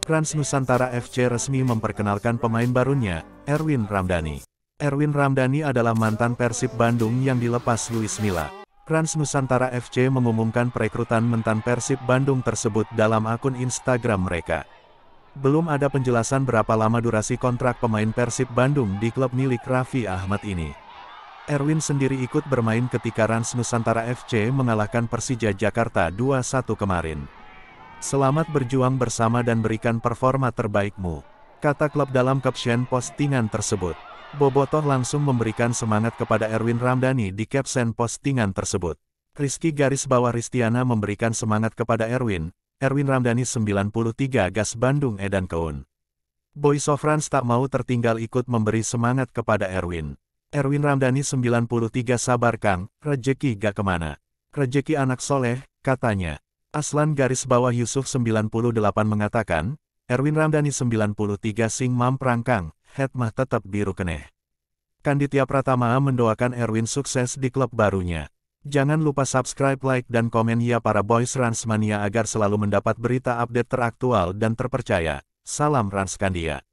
Trans Nusantara FC resmi memperkenalkan pemain barunya, Erwin Ramdhani. Erwin Ramdhani adalah mantan Persib Bandung yang dilepas Luis Milla. Trans Nusantara FC mengumumkan perekrutan mentan Persib Bandung tersebut dalam akun Instagram mereka. Belum ada penjelasan berapa lama durasi kontrak pemain Persib Bandung di klub milik Raffi Ahmad ini. Erwin sendiri ikut bermain ketika Rans Nusantara FC mengalahkan Persija Jakarta 2-1 kemarin. Selamat berjuang bersama dan berikan performa terbaikmu, kata klub dalam caption postingan tersebut. Bobotoh langsung memberikan semangat kepada Erwin Ramdhani di caption postingan tersebut. Rizky garis bawah Ristiana memberikan semangat kepada Erwin, Erwin Ramdhani 93 Gas Bandung Edan Keun. Boy Sofrans tak mau tertinggal ikut memberi semangat kepada Erwin. Erwin Ramdhani 93 Sabar Kang, rejeki gak kemana. Rejeki anak soleh, katanya. Aslan garis bawah Yusuf 98 mengatakan, Erwin Ramdhani 93 sing mam Kang, hetmah tetap biru keneh. Kanditya Pratama mendoakan Erwin sukses di klub barunya. Jangan lupa subscribe, like, dan komen ya para boys Ransmania agar selalu mendapat berita update teraktual dan terpercaya. Salam Ranskandia.